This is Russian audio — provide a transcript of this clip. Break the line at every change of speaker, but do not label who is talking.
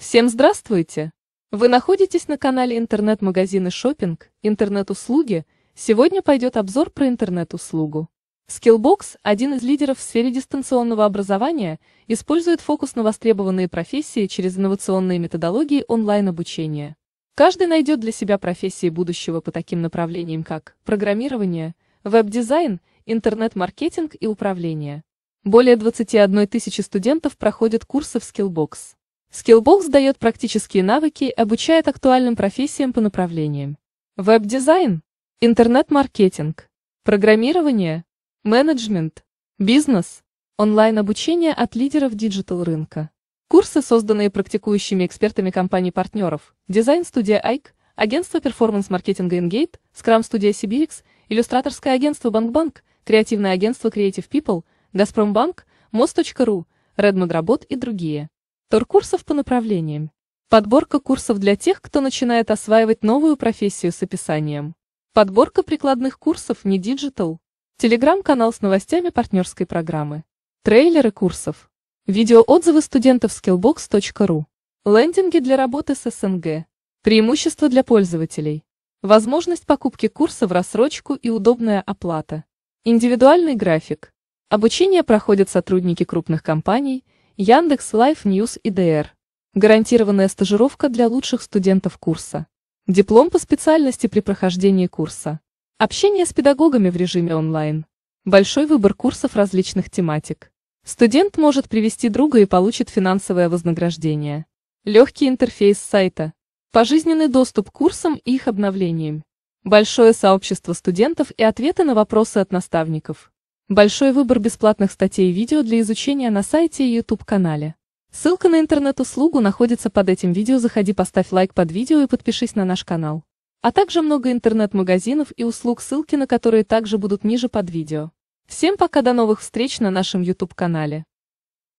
Всем здравствуйте! Вы находитесь на канале интернет-магазина шопинг, интернет-услуги. Сегодня пойдет обзор про интернет-услугу. Skillbox, один из лидеров в сфере дистанционного образования, использует фокус на востребованные профессии через инновационные методологии онлайн-обучения. Каждый найдет для себя профессии будущего по таким направлениям, как программирование, веб-дизайн, интернет-маркетинг и управление. Более 21 тысячи студентов проходят курсы в Skillbox. Skillbox дает практические навыки, обучает актуальным профессиям по направлениям. Веб-дизайн, интернет-маркетинг, программирование, менеджмент, бизнес, онлайн-обучение от лидеров диджитал-рынка. Курсы, созданные практикующими экспертами компаний-партнеров, дизайн-студия Айк, агентство перформанс-маркетинга Engate, скрам-студия CBX, иллюстраторское агентство Банкбанк, креативное агентство Creative People, Газпромбанк, Мост.ру, Redmond Работ и другие. Тур курсов по направлениям. Подборка курсов для тех, кто начинает осваивать новую профессию с описанием. Подборка прикладных курсов не диджитал. Телеграм-канал с новостями партнерской программы. Трейлеры курсов. Видеоотзывы студентов skillbox.ru. Лендинги для работы с СНГ. Преимущества для пользователей. Возможность покупки курса в рассрочку и удобная оплата. Индивидуальный график. Обучение проходят сотрудники крупных компаний – Яндекс Лайф Ньюс и ДР. Гарантированная стажировка для лучших студентов курса. Диплом по специальности при прохождении курса. Общение с педагогами в режиме онлайн. Большой выбор курсов различных тематик. Студент может привести друга и получит финансовое вознаграждение. Легкий интерфейс сайта. Пожизненный доступ к курсам и их обновлениям. Большое сообщество студентов и ответы на вопросы от наставников. Большой выбор бесплатных статей и видео для изучения на сайте и YouTube-канале. Ссылка на интернет-услугу находится под этим видео, заходи, поставь лайк под видео и подпишись на наш канал. А также много интернет-магазинов и услуг, ссылки на которые также будут ниже под видео. Всем пока, до новых встреч на нашем YouTube-канале.